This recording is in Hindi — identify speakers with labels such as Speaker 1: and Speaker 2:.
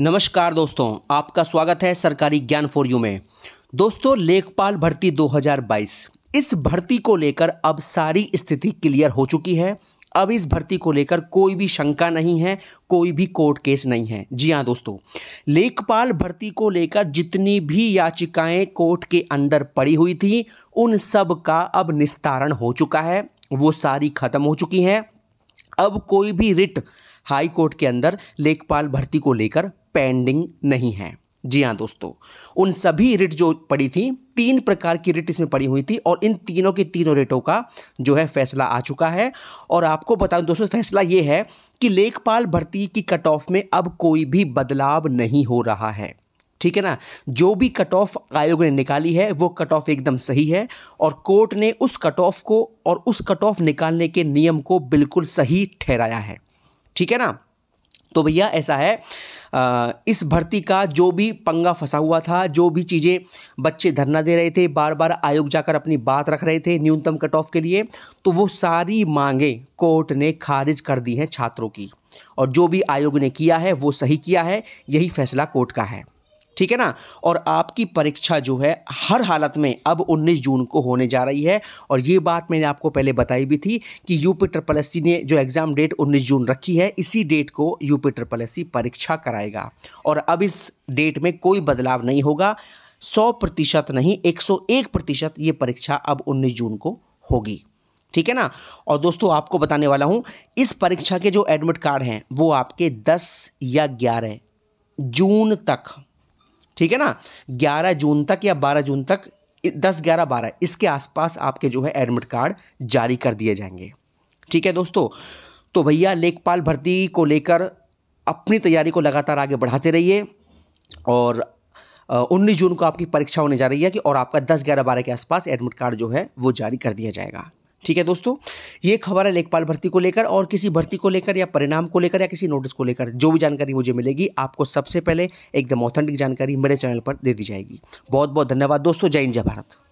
Speaker 1: नमस्कार दोस्तों आपका स्वागत है सरकारी ज्ञान फॉर यू में दोस्तों लेखपाल भर्ती 2022 इस भर्ती को लेकर अब सारी स्थिति क्लियर हो चुकी है अब इस भर्ती को लेकर कोई भी शंका नहीं है कोई भी कोर्ट केस नहीं है जी हाँ दोस्तों लेखपाल भर्ती को लेकर जितनी भी याचिकाएं कोर्ट के अंदर पड़ी हुई थी उन सब का अब निस्तारण हो चुका है वो सारी खत्म हो चुकी हैं अब कोई भी रिट हाई कोर्ट के अंदर लेखपाल भर्ती को लेकर पेंडिंग नहीं है जी हाँ दोस्तों उन सभी रिट जो पड़ी थी तीन प्रकार की रिट इसमें पड़ी हुई थी और इन तीनों के तीनों रिटों का जो है फैसला आ चुका है और आपको बता दूँ दोस्तों फैसला ये है कि लेखपाल भर्ती की कट ऑफ में अब कोई भी बदलाव नहीं हो रहा है ठीक है ना जो भी कट ऑफ आयोग ने निकाली है वो कट ऑफ एकदम सही है और कोर्ट ने उस कट ऑफ को और उस कट ऑफ निकालने के नियम को बिल्कुल सही ठहराया है ठीक है ना तो भैया ऐसा है इस भर्ती का जो भी पंगा फंसा हुआ था जो भी चीज़ें बच्चे धरना दे रहे थे बार बार आयोग जाकर अपनी बात रख रहे थे न्यूनतम कट ऑफ के लिए तो वो सारी मांगें कोर्ट ने खारिज कर दी हैं छात्रों की और जो भी आयोग ने किया है वो सही किया है यही फैसला कोर्ट का है ठीक है ना और आपकी परीक्षा जो है हर हालत में अब 19 जून को होने जा रही है और ये बात मैंने आपको पहले बताई भी थी कि यूपी ट्रिपल एस ने जो एग्ज़ाम डेट 19 जून रखी है इसी डेट को यूपी ट्रिपल एस परीक्षा कराएगा और अब इस डेट में कोई बदलाव नहीं होगा सौ प्रतिशत नहीं एक सौ एक प्रतिशत ये परीक्षा अब उन्नीस जून को होगी ठीक है ना और दोस्तों आपको बताने वाला हूँ इस परीक्षा के जो एडमिट कार्ड हैं वो आपके दस या ग्यारह जून तक ठीक है ना ग्यारह जून तक या बारह जून तक दस ग्यारह बारह इसके आसपास आपके जो है एडमिट कार्ड जारी कर दिए जाएंगे ठीक है दोस्तों तो भैया लेखपाल भर्ती को लेकर अपनी तैयारी को लगातार आगे बढ़ाते रहिए और उन्नीस जून को आपकी परीक्षा होने जा रही है कि और आपका दस ग्यारह बारह के आसपास एडमिट कार्ड जो है वो जारी कर दिया जाएगा ठीक है दोस्तों ये खबर है लेखपाल भर्ती को लेकर और किसी भर्ती को लेकर या परिणाम को लेकर या किसी नोटिस को लेकर जो भी जानकारी मुझे मिलेगी आपको सबसे पहले एकदम ऑथेंटिक जानकारी मेरे चैनल पर दे दी जाएगी बहुत बहुत धन्यवाद दोस्तों जय हिंद जय भारत